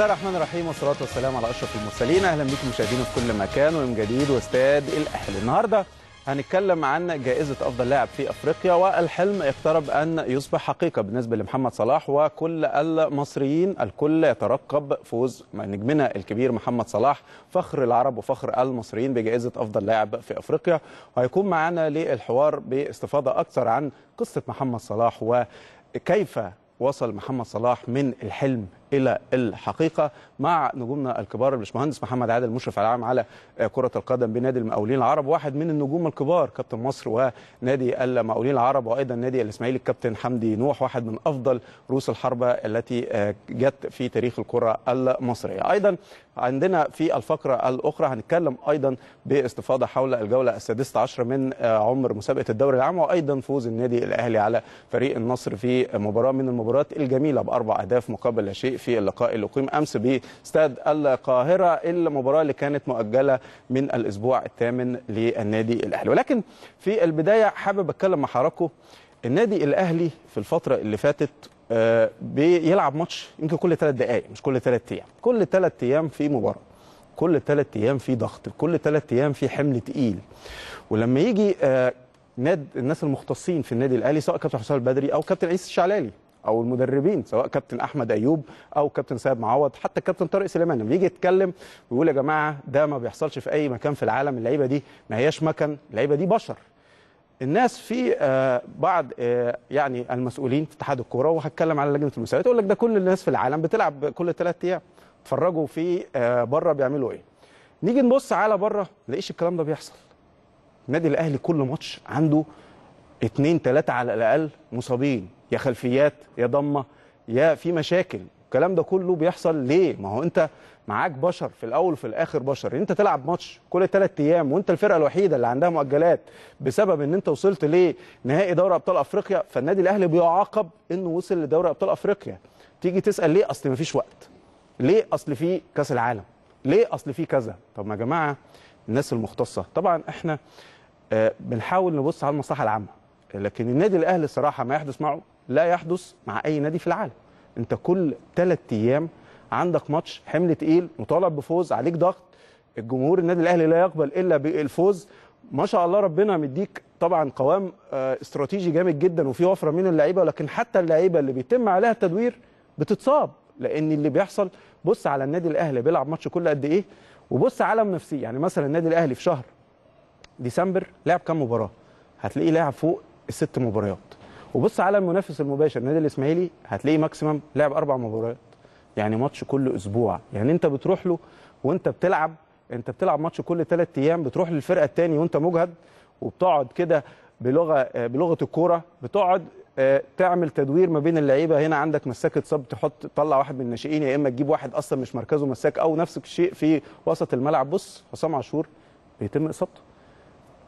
الله الرحمن الرحيم والصلاة والسلام على أشرف المرسلين أهلا بكم مشاهدينا في كل مكان ويوم جديد واستاد الأهلي النهاردة هنتكلم عن جائزة أفضل لاعب في أفريقيا والحلم يقترب أن يصبح حقيقة بالنسبة لمحمد صلاح وكل المصريين الكل يترقب فوز نجمنا الكبير محمد صلاح فخر العرب وفخر المصريين بجائزة أفضل لاعب في أفريقيا وهيكون معنا للحوار باستفاضة أكثر عن قصة محمد صلاح وكيف وصل محمد صلاح من الحلم الى الحقيقه مع نجومنا الكبار الباشمهندس محمد عادل المشرف العام على كره القدم بنادي المقاولين العرب واحد من النجوم الكبار كابتن مصر ونادي المقاولين العرب وايضا نادي الاسماعيلي الكابتن حمدي نوح واحد من افضل رؤوس الحربه التي جت في تاريخ الكره المصريه ايضا عندنا في الفقره الاخرى هنتكلم ايضا باستفاضه حول الجوله السادسه عشر من عمر مسابقه الدوري العام وايضا فوز النادي الاهلي على فريق النصر في مباراه من المباريات الجميله باربع اهداف مقابل لا شيء في اللقاء اللي أقيم أمس باستاد القاهرة المباراة اللي كانت مؤجلة من الأسبوع الثامن للنادي الأهلي ولكن في البداية حابب أتكلم مع حضراتكم النادي الأهلي في الفترة اللي فاتت آه، بيلعب ماتش يمكن كل ثلاث دقائق مش كل ثلاث أيام كل ثلاث أيام في مباراة كل ثلاث أيام في ضغط كل ثلاث أيام في حمل تقيل ولما يجي آه، ناد الناس المختصين في النادي الاهلي سواء كابتن حسام البدري او كابتن عيسى الشعلالي او المدربين سواء كابتن احمد ايوب او كابتن سيد معوض حتى كابتن طارق سليمان لما يجي يتكلم ويقول يا جماعه ده ما بيحصلش في اي مكان في العالم اللعيبه دي ما هياش مكن اللعيبه دي بشر الناس في آه، بعض آه، يعني المسؤولين في اتحاد الكوره وهتكلم على لجنه المسابقات يقول لك ده كل الناس في العالم بتلعب كل ثلاث ايام اتفرجوا في آه، بره بيعملوا ايه نيجي نبص على بره نلاقيش الكلام ده بيحصل النادي الاهلي كل ماتش عنده اتنين تلاته على الاقل مصابين يا خلفيات يا ضمه يا في مشاكل الكلام ده كله بيحصل ليه ما هو انت معاك بشر في الاول وفي الاخر بشر انت تلعب ماتش كل ثلاث ايام وانت الفرقه الوحيده اللي عندها مؤجلات بسبب ان انت وصلت لنهائي دوري ابطال افريقيا فالنادي الاهلي بيعاقب انه وصل لدوري ابطال افريقيا تيجي تسال ليه اصل مفيش وقت ليه اصل في كاس العالم ليه اصل في كذا طب ما يا جماعه الناس المختصه طبعا احنا آه، بنحاول نبص على المصلحه العامه لكن النادي الاهلي الصراحه ما يحدث معه لا يحدث مع اي نادي في العالم انت كل ثلاث ايام عندك ماتش حمل تقيل مطالب بفوز عليك ضغط الجمهور النادي الاهلي لا يقبل الا بالفوز ما شاء الله ربنا مديك طبعا قوام آه، استراتيجي جامد جدا وفي وفره من اللعيبه ولكن حتى اللعيبه اللي بيتم عليها التدوير بتتصاب لان اللي بيحصل بص على النادي الاهلي بيلعب ماتش كل قد ايه وبص عالم نفسي يعني مثلا النادي الاهلي في شهر ديسمبر لعب كام مباراه هتلاقيه لعب فوق الست مباريات وبص على المنافس المباشر النادي الاسماعيلي هتلاقيه ماكسيمم لعب اربع مباريات يعني ماتش كل اسبوع يعني انت بتروح له وانت بتلعب انت بتلعب ماتش كل ثلاث ايام بتروح للفرقه الثاني وانت مجهد وبتقعد كده بلغه آه، بلغه الكوره بتقعد آه، تعمل تدوير ما بين اللعيبه هنا عندك مساك اتصاب تحط تطلع واحد من الناشئين يا اما تجيب واحد اصلا مش مركزه مساك او نفس الشيء في وسط الملعب بص حسام عاشور بيتم اصابته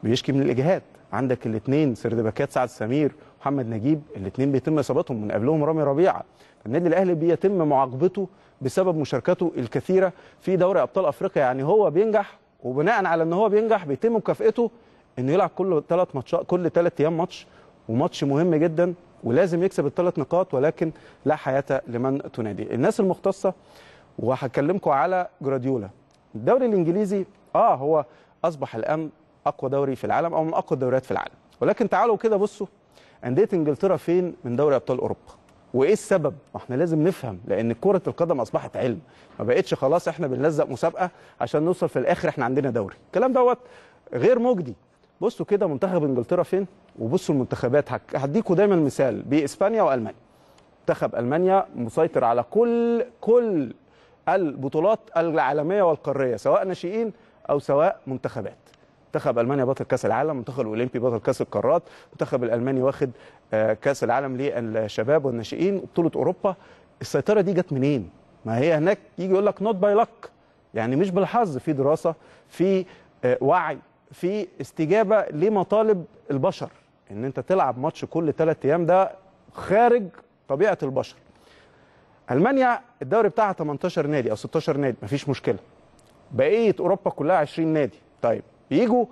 بيشكي من الاجهاد عندك الاثنين سردباكات سعد سمير محمد نجيب الاثنين بيتم اصابتهم من قبلهم رامي ربيعه النادي الاهلي بيتم معاقبته بسبب مشاركته الكثيره في دوري ابطال افريقيا يعني هو بينجح وبناء على ان هو بينجح بيتم مكافئته انه يلعب كل ثلاث ماتشات كل ثلاث ايام ماتش وماتش مهم جدا ولازم يكسب الثلاث نقاط ولكن لا حياه لمن تنادي الناس المختصه وهكلمكم على جراديولا الدوري الانجليزي اه هو اصبح الان اقوى دوري في العالم او من اقوى الدوريات في العالم ولكن تعالوا كده بصوا انديه انجلترا فين من دوري ابطال اوروبا وايه السبب ما احنا لازم نفهم لان كره القدم اصبحت علم ما بقتش خلاص احنا بنلزق مسابقه عشان نوصل في الاخر احنا عندنا دوري الكلام دوت غير مجدي بصوا كده منتخب انجلترا فين وبصوا المنتخبات هديكوا دايما مثال باسبانيا والمانيا منتخب المانيا مسيطر على كل كل البطولات العالميه والقاريه سواء ناشئين او سواء منتخبات منتخب المانيا بطل كاس العالم منتخب الاولمبي بطل كاس القارات منتخب الالماني واخد آه، كاس العالم للشباب والناشئين بطوله اوروبا السيطره دي جت منين ما هي هناك يجي يقول لك نوت باي لك يعني مش بالحظ في دراسه في آه، وعي في استجابه لمطالب البشر ان انت تلعب ماتش كل ثلاث ايام ده خارج طبيعه البشر المانيا الدوري بتاعها 18 نادي او 16 نادي مفيش مشكله بقيه اوروبا كلها 20 نادي طيب بيجوا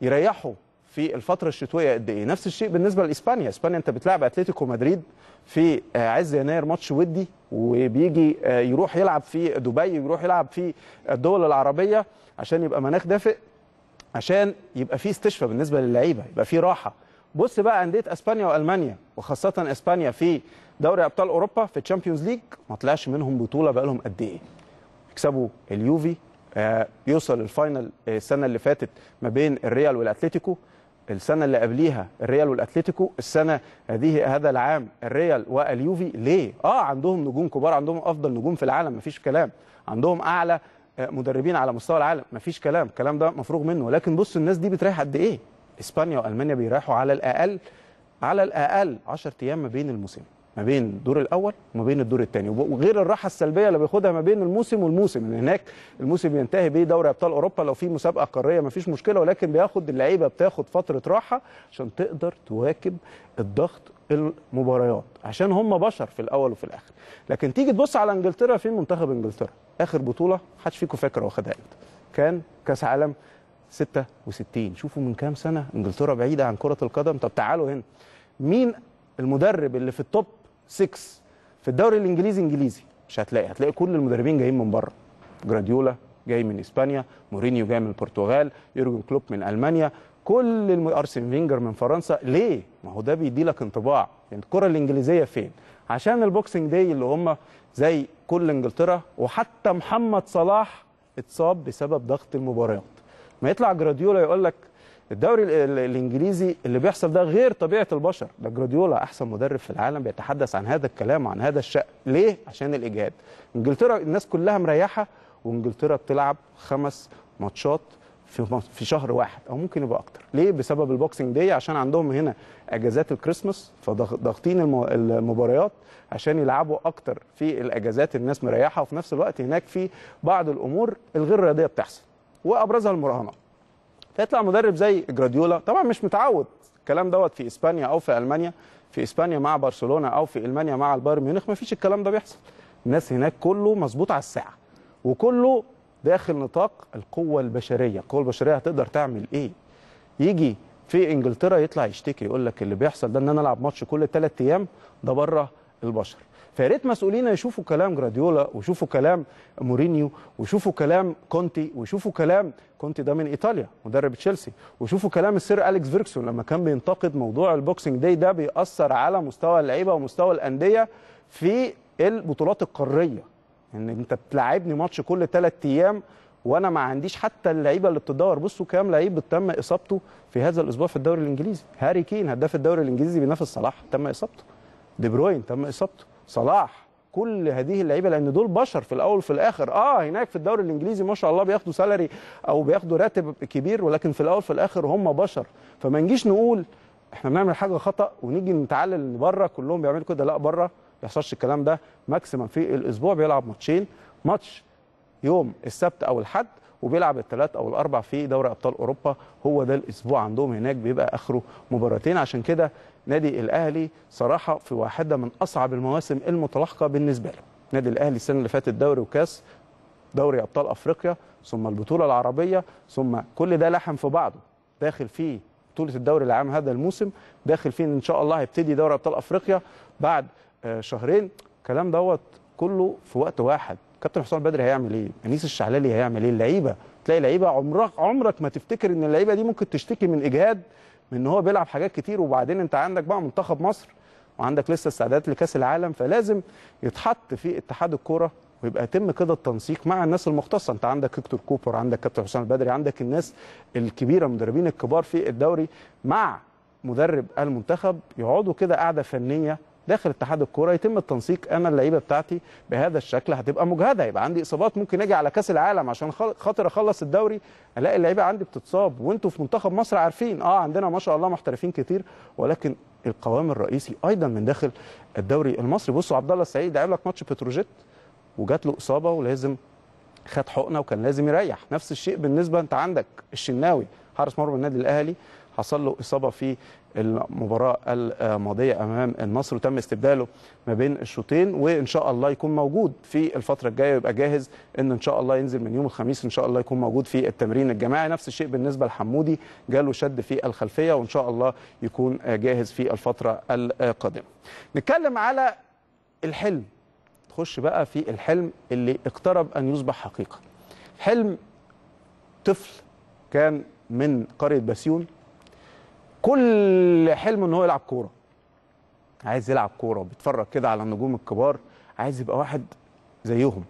يريحوا في الفتره الشتويه قد ايه نفس الشيء بالنسبه لاسبانيا اسبانيا انت بتلعب اتلتيكو مدريد في آه، عز يناير ماتش ودي وبيجي آه، يروح يلعب في دبي ويروح يلعب في الدول العربيه عشان يبقى مناخ دافئ عشان يبقى في استشفاء بالنسبه للعيبه يبقى في راحه بص بقى انديه اسبانيا والمانيا وخاصه اسبانيا في دوري ابطال اوروبا في تشامبيونز ليج ما طلعش منهم بطوله بقى لهم قد ايه يكسبوا اليوفي آه، يوصل الفاينل آه، السنه اللي فاتت ما بين الريال والاتليتيكو السنه اللي قبليها الريال والاتليتيكو السنه هذه هذا العام الريال واليوفي ليه اه عندهم نجوم كبار عندهم افضل نجوم في العالم مفيش كلام عندهم اعلى آه، مدربين على مستوى العالم مفيش كلام الكلام ده مفروغ منه ولكن بص الناس دي بتريح قد ايه اسبانيا والمانيا بيريحوا على الاقل على الاقل 10 ايام ما بين الموسمين ما بين الدور الاول وما بين الدور الثاني وغير الراحه السلبيه اللي بياخدها ما بين الموسم والموسم ان هناك الموسم بينتهي بيه دوري ابطال اوروبا لو في مسابقه قاريه ما فيش مشكله ولكن بياخد اللعيبه بتاخد فتره راحه عشان تقدر تواكب الضغط المباريات عشان هم بشر في الاول وفي الاخر لكن تيجي تبص على انجلترا فين منتخب انجلترا اخر بطوله محدش فيكم فاكر واخدها كان كاس عالم 66 شوفوا من كام سنه انجلترا بعيده عن كره القدم طب تعالوا هنا مين المدرب اللي في التوب 6 في الدوري الانجليزي انجليزي مش هتلاقي هتلاقي كل المدربين جايين من بره جراديولا جاي من اسبانيا مورينيو جاي من البرتغال يورجن كلوب من المانيا كل الم... ارسن فينجر من فرنسا ليه ما هو ده بيدي لك انطباع يعني الكره الانجليزيه فين عشان البوكسنج داي اللي هم زي كل انجلترا وحتى محمد صلاح اتصاب بسبب ضغط المباريات ما يطلع جراديولا يقول لك الدوري الانجليزي اللي بيحصل ده غير طبيعه البشر ده جراديولا احسن مدرب في العالم بيتحدث عن هذا الكلام وعن هذا الشأن ليه عشان الاجهاد انجلترا الناس كلها مريحه وانجلترا بتلعب خمس ماتشات في في شهر واحد او ممكن يبقى اكتر ليه بسبب البوكسنج دي عشان عندهم هنا اجازات الكريسماس فضاغطين المباريات عشان يلعبوا اكتر في الاجازات الناس مريحه وفي نفس الوقت هناك في بعض الامور الغير رياضيه بتحصل وابرزها المراهنات فيطلع مدرب زي جراديولا طبعا مش متعود الكلام دوت في اسبانيا او في المانيا في اسبانيا مع برشلونه او في المانيا مع البايرن ميونخ ما فيش الكلام ده بيحصل الناس هناك كله مظبوط على الساعه وكله داخل نطاق القوه البشريه القوه البشريه هتقدر تعمل ايه يجي في انجلترا يطلع يشتكي يقول لك اللي بيحصل ده ان انا العب ماتش كل ثلاث ايام ده بره البشر فيا ريت مسؤولين يشوفوا كلام جراديولا ويشوفوا كلام مورينيو ويشوفوا كلام كونتي ويشوفوا كلام كونتي ده من ايطاليا مدرب تشيلسي ويشوفوا كلام السير اليكس فيركسون لما كان بينتقد موضوع البوكسنج داي ده بيأثر على مستوى اللعيبه ومستوى الانديه في البطولات القاريه ان يعني انت بتلعبني ماتش كل ثلاث ايام وانا ما عنديش حتى اللعيبه اللي بتدور بصوا كام لعيب تم اصابته في هذا الاسبوع في الدوري الانجليزي هاري كين هداف الدوري الانجليزي بينافس صلاح تم اصابته دي بروين تم اصابته صلاح كل هذه اللعيبه لان دول بشر في الاول وفي الاخر اه هناك في الدوري الانجليزي ما شاء الله بياخدوا سالري او بياخدوا راتب كبير ولكن في الاول وفي الاخر هم بشر فما نجيش نقول احنا بنعمل حاجه خطا ونيجي نتعلل ان بره كلهم بيعملوا كده لا بره ما بيحصلش الكلام ده ماكسيمم في الاسبوع بيلعب ماتشين ماتش يوم السبت او الحد وبيلعب الثلاث او الاربع في دوري ابطال اوروبا هو ده الاسبوع عندهم هناك بيبقى اخره مباراتين عشان كده نادي الاهلي صراحه في واحده من اصعب المواسم المتلاحقه بالنسبه له نادي الاهلي السنه اللي فاتت دوري وكاس دوري ابطال افريقيا ثم البطوله العربيه ثم كل ده لحم في بعضه داخل فيه بطوله الدوري العام هذا الموسم داخل فيه ان شاء الله هيبتدي دوري ابطال افريقيا بعد آه، شهرين الكلام دوت كله في وقت واحد كابتن حسام بدري هيعمل ايه؟ انيس الشعلالي هيعمل ايه؟ اللعيبه تلاقي لعيبه عمرك عمرك ما تفتكر ان اللعيبه دي ممكن تشتكي من اجهاد من ان هو بيلعب حاجات كتير وبعدين انت عندك بقى منتخب مصر وعندك لسه استعدادات لكاس العالم فلازم يتحط في اتحاد الكوره ويبقى يتم كده التنسيق مع الناس المختصه انت عندك هيكتور كوبر عندك كابتن حسام البدري عندك الناس الكبيره المدربين الكبار في الدوري مع مدرب المنتخب يقعدوا كده قاعده فنيه داخل اتحاد الكوره يتم التنسيق انا اللعيبه بتاعتي بهذا الشكل هتبقى مجهده يبقى عندي اصابات ممكن اجي على كاس العالم عشان خاطر اخلص الدوري الاقي اللعيبه عندي بتتصاب وانتوا في منتخب مصر عارفين اه عندنا ما شاء الله محترفين كتير ولكن القوام الرئيسي ايضا من داخل الدوري المصري بصوا عبد الله السعيد لعب لك ماتش بتروجيت وجات له اصابه ولازم خد حقنه وكان لازم يريح نفس الشيء بالنسبه انت عندك الشناوي حارس مرمى النادي الاهلي حصل له اصابه في المباراه الماضيه امام النصر وتم استبداله ما بين الشوطين وان شاء الله يكون موجود في الفتره الجايه ويبقى جاهز ان ان شاء الله ينزل من يوم الخميس ان شاء الله يكون موجود في التمرين الجماعي نفس الشيء بالنسبه لحمودي جاله شد في الخلفيه وان شاء الله يكون جاهز في الفتره القادمه نتكلم على الحلم تخش بقى في الحلم اللي اقترب ان يصبح حقيقه حلم طفل كان من قريه بسيون كل حلمه ان هو يلعب كوره عايز يلعب كوره وبيتفرج كده على النجوم الكبار عايز يبقى واحد زيهم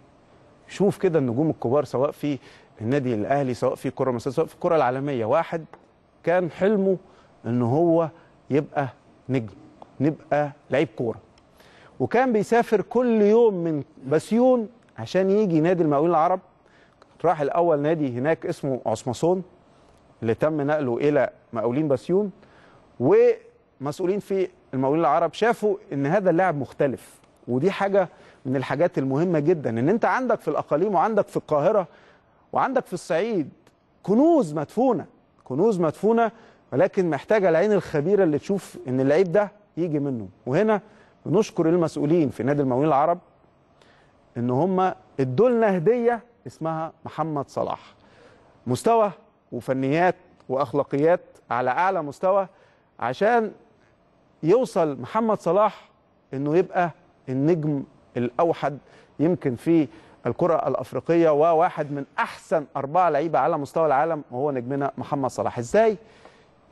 شوف كده النجوم الكبار سواء في النادي الاهلي سواء في كره مصريه سواء في الكره العالميه واحد كان حلمه ان هو يبقى نجم نبقى لعيب كوره وكان بيسافر كل يوم من بسيون عشان يجي نادي المقاولين العرب راح الاول نادي هناك اسمه عصمصون اللي تم نقله إلى مقاولين بسيون ومسؤولين في المقاولين العرب شافوا إن هذا اللاعب مختلف ودي حاجة من الحاجات المهمة جدا إن أنت عندك في الأقاليم وعندك في القاهرة وعندك في الصعيد كنوز مدفونة كنوز مدفونة ولكن محتاجة العين الخبيرة اللي تشوف إن اللعيب ده يجي منه وهنا بنشكر المسؤولين في نادي المقاولين العرب ان هم ادوا لنا هديه اسمها محمد صلاح مستوى وفنيات واخلاقيات على اعلى مستوى عشان يوصل محمد صلاح انه يبقى النجم الاوحد يمكن في الكره الافريقيه وواحد من احسن اربعه لعيبه على مستوى العالم وهو نجمنا محمد صلاح ازاي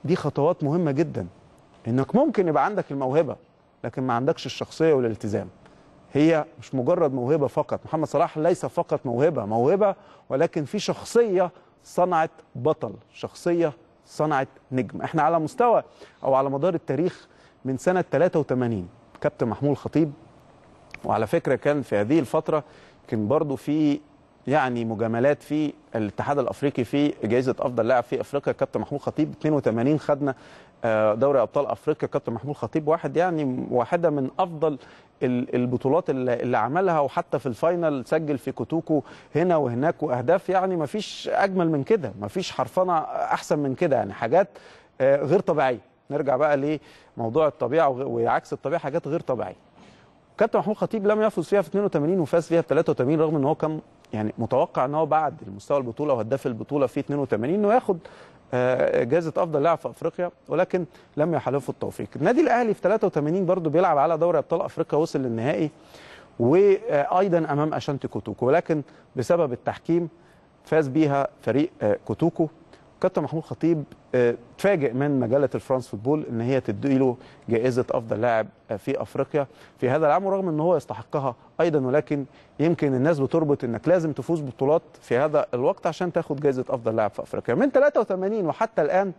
دي خطوات مهمه جدا انك ممكن يبقى عندك الموهبه لكن ما عندكش الشخصيه والالتزام هي مش مجرد موهبه فقط محمد صلاح ليس فقط موهبه موهبه ولكن في شخصيه صنعت بطل شخصية صنعت نجم احنا على مستوى او على مدار التاريخ من سنة 83 كابتن محمود خطيب وعلى فكرة كان في هذه الفترة كان برضو في يعني مجاملات في الاتحاد الافريقي في جائزه افضل لاعب في افريقيا كابتن محمود خطيب 82 خدنا آه، دوري ابطال افريقيا كابتن محمود خطيب واحد يعني واحده من افضل البطولات اللي عملها وحتى في الفاينل سجل في كوتوكو هنا وهناك واهداف يعني ما فيش اجمل من كده ما فيش حرفنه احسن من كده يعني حاجات آه، غير طبيعيه نرجع بقى لموضوع الطبيعه وعكس الطبيعه حاجات غير طبيعيه كابتن محمود خطيب لم يفز فيها في 82 وفاز فيها في 83 رغم ان هو كان يعني متوقع ان هو بعد المستوى البطوله وهداف البطوله في 82 انه ياخد آه، جائزه افضل لاعب في افريقيا ولكن لم يحالفه التوفيق النادي الاهلي في 83 برضه بيلعب على دوري ابطال افريقيا وصل للنهائي وايضا امام اشانتي كوتوكو ولكن بسبب التحكيم فاز بيها فريق آه، كوتوكو كابتن محمود خطيب تفاجئ من مجله الفرانس فوتبول ان هي تديله جائزه افضل لاعب في افريقيا في هذا العام ورغم ان هو يستحقها ايضا ولكن يمكن الناس بتربط انك لازم تفوز ببطولات في هذا الوقت عشان تاخد جائزه افضل لاعب في افريقيا من 83 وحتى الان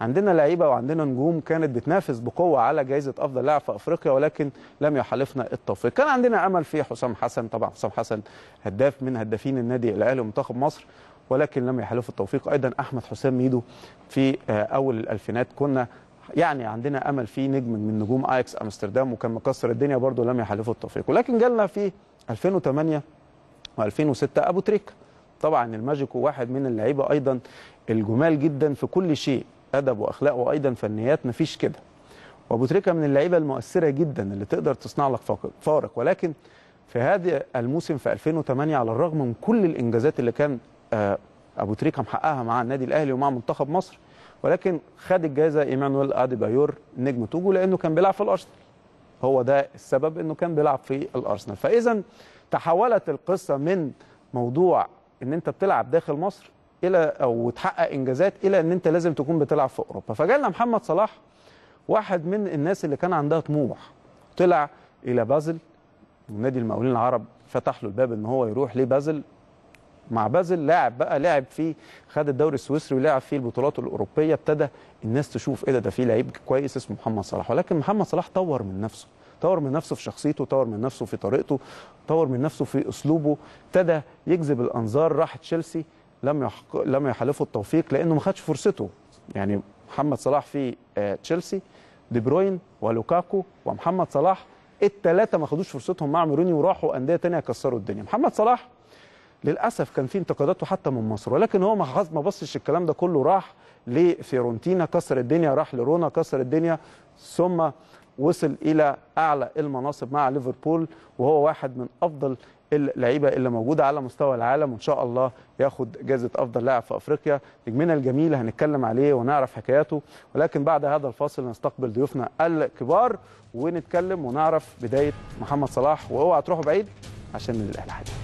عندنا لعيبه وعندنا نجوم كانت بتنافس بقوه على جائزه افضل لاعب في افريقيا ولكن لم يحالفنا التوفيق كان عندنا امل في حسام حسن طبعا حسام حسن هداف من هدافين النادي الاهلي ومنتخب مصر ولكن لم يحلف التوفيق ايضا احمد حسام ميدو في آه، اول الالفينات كنا يعني عندنا امل في نجم من نجوم اياكس امستردام وكان مكسر الدنيا برضه لم يحلفه التوفيق ولكن جالنا في 2008 و2006 ابو تريكه طبعا الماجيكو واحد من اللعيبه ايضا الجمال جدا في كل شيء ادب واخلاق وايضا فنيات مفيش كده وابو تريكه من اللعيبه المؤثره جدا اللي تقدر تصنع لك فارق ولكن في هذا الموسم في 2008 على الرغم من كل الانجازات اللي كان آه، ابو تريكه محققها مع النادي الاهلي ومع منتخب مصر ولكن خد الجائزه ايمانويل اديبايور نجم توجو لانه كان بيلعب في الارسنال هو ده السبب انه كان بيلعب في الارسنال فاذا تحولت القصه من موضوع ان انت بتلعب داخل مصر الى او تحقق انجازات الى ان انت لازم تكون بتلعب في اوروبا فجالنا محمد صلاح واحد من الناس اللي كان عندها طموح طلع الى بازل ونادي المقاولين العرب فتح له الباب ان هو يروح لبازل مع بازل لاعب بقى لاعب فيه خد الدوري السويسري ولعب فيه البطولات الاوروبيه ابتدى الناس تشوف ايه ده ده في لعيب كويس اسمه محمد صلاح ولكن محمد صلاح طور من نفسه طور من نفسه في شخصيته طور من نفسه في طريقته طور من نفسه في اسلوبه ابتدى يجذب الانظار راح تشيلسي لم يحق... لم يحالفه التوفيق لانه ما خدش فرصته يعني محمد صلاح في آه، تشيلسي دي بروين ولوكاكو ومحمد صلاح الثلاثه ما خدوش فرصتهم مع مورينيو وراحوا انديه ثانيه كسروا الدنيا محمد صلاح للاسف كان في انتقاداته حتى من مصر ولكن هو ما بصش الكلام ده كله راح لفيرونتينا كسر الدنيا راح لرونا كسر الدنيا ثم وصل الى اعلى المناصب مع ليفربول وهو واحد من افضل اللعيبه اللي موجوده على مستوى العالم وان شاء الله ياخد جائزه افضل لاعب في افريقيا نجمنا الجميل هنتكلم عليه ونعرف حكاياته ولكن بعد هذا الفاصل نستقبل ضيوفنا الكبار ونتكلم ونعرف بدايه محمد صلاح واوعى تروحوا بعيد عشان الاهلي حاجه